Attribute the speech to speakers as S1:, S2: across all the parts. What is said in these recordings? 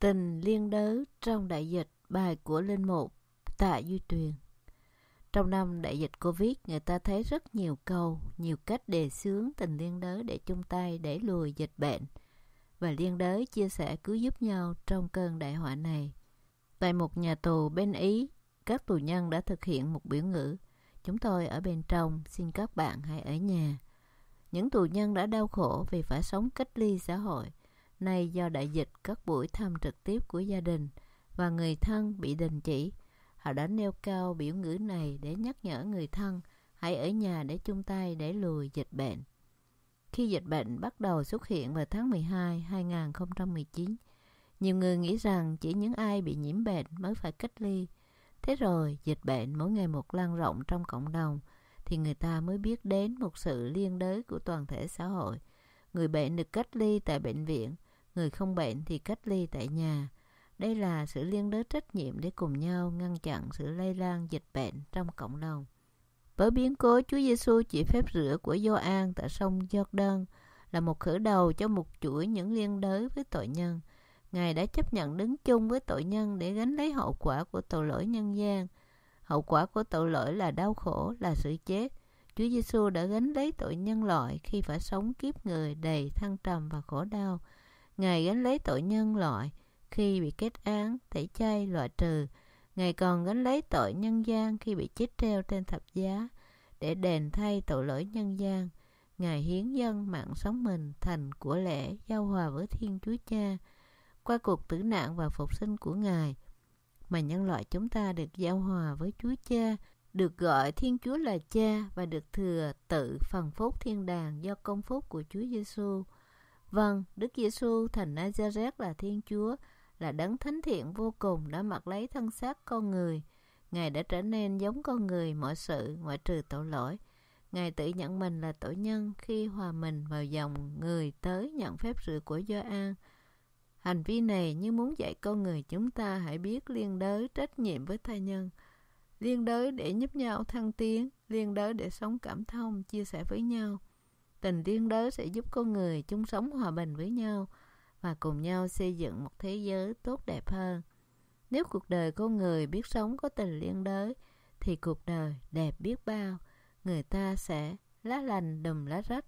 S1: Tình liên đới trong đại dịch bài của Linh Mục Tạ Duy Tuyền Trong năm đại dịch Covid, người ta thấy rất nhiều câu, nhiều cách đề xướng tình liên đới để chung tay để lùi dịch bệnh và liên đới chia sẻ cứ giúp nhau trong cơn đại họa này. Tại một nhà tù bên Ý, các tù nhân đã thực hiện một biểu ngữ Chúng tôi ở bên trong, xin các bạn hãy ở nhà. Những tù nhân đã đau khổ vì phải sống cách ly xã hội – Nay do đại dịch các buổi thăm trực tiếp của gia đình và người thân bị đình chỉ, họ đã nêu cao biểu ngữ này để nhắc nhở người thân hãy ở nhà để chung tay để lùi dịch bệnh. Khi dịch bệnh bắt đầu xuất hiện vào tháng 12, 2019, nhiều người nghĩ rằng chỉ những ai bị nhiễm bệnh mới phải cách ly. Thế rồi, dịch bệnh mỗi ngày một lan rộng trong cộng đồng, thì người ta mới biết đến một sự liên đới của toàn thể xã hội. Người bệnh được cách ly tại bệnh viện, Người không bệnh thì cách ly tại nhà. Đây là sự liên đới trách nhiệm để cùng nhau ngăn chặn sự lây lan dịch bệnh trong cộng đồng. Bởi biến cố Chúa Giêsu chỉ phép rửa của Gioan tại sông Jordan là một khởi đầu cho một chuỗi những liên đới với tội nhân. Ngài đã chấp nhận đứng chung với tội nhân để gánh lấy hậu quả của tội lỗi nhân gian. Hậu quả của tội lỗi là đau khổ, là sự chết. Chúa Giêsu đã gánh lấy tội nhân loại khi phải sống kiếp người đầy thăng trầm và khổ đau. Ngài gánh lấy tội nhân loại khi bị kết án, tẩy chay, loại trừ. Ngài còn gánh lấy tội nhân gian khi bị chết treo trên thập giá để đền thay tội lỗi nhân gian. Ngài hiến dân mạng sống mình thành của lễ giao hòa với Thiên Chúa Cha qua cuộc tử nạn và phục sinh của Ngài mà nhân loại chúng ta được giao hòa với Chúa Cha, được gọi Thiên Chúa là Cha và được thừa tự phần phúc thiên đàng do công phúc của Chúa Giêsu. Vâng, Đức Giêsu thành Nazareth là Thiên Chúa, là đấng thánh thiện vô cùng đã mặc lấy thân xác con người. Ngài đã trở nên giống con người mọi sự ngoại trừ tội lỗi. Ngài tự nhận mình là tội nhân khi hòa mình vào dòng người tới nhận phép rửa của Gioan. Hành vi này như muốn dạy con người chúng ta hãy biết liên đới trách nhiệm với tha nhân. Liên đới để giúp nhau thăng tiến, liên đới để sống cảm thông, chia sẻ với nhau. Tình liên đới sẽ giúp con người chung sống hòa bình với nhau và cùng nhau xây dựng một thế giới tốt đẹp hơn. Nếu cuộc đời con người biết sống có tình liên đới thì cuộc đời đẹp biết bao. Người ta sẽ lá lành đùm lá rách,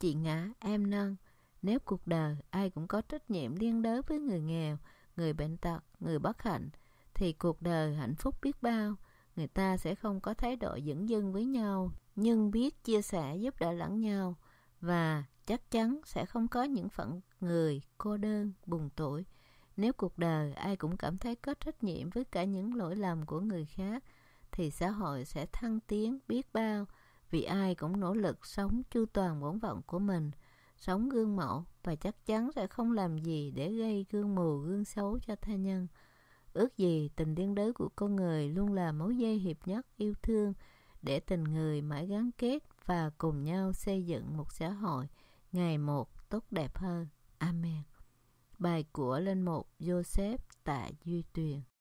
S1: chị ngã em nâng. Nếu cuộc đời ai cũng có trách nhiệm liên đới với người nghèo, người bệnh tật, người bất hạnh thì cuộc đời hạnh phúc biết bao. Người ta sẽ không có thái độ dẫn dưng với nhau nhưng biết chia sẻ giúp đỡ lẫn nhau và chắc chắn sẽ không có những phận người cô đơn buồn tuổi nếu cuộc đời ai cũng cảm thấy có trách nhiệm với cả những lỗi lầm của người khác thì xã hội sẽ thăng tiến biết bao vì ai cũng nỗ lực sống chu toàn bổn phận của mình sống gương mẫu và chắc chắn sẽ không làm gì để gây gương mù gương xấu cho tha nhân ước gì tình liên đới của con người luôn là mối dây hiệp nhất yêu thương để tình người mãi gắn kết và cùng nhau xây dựng một xã hội ngày một tốt đẹp hơn. Amen. Bài của Linh Mục Joseph tại Duy Tuyền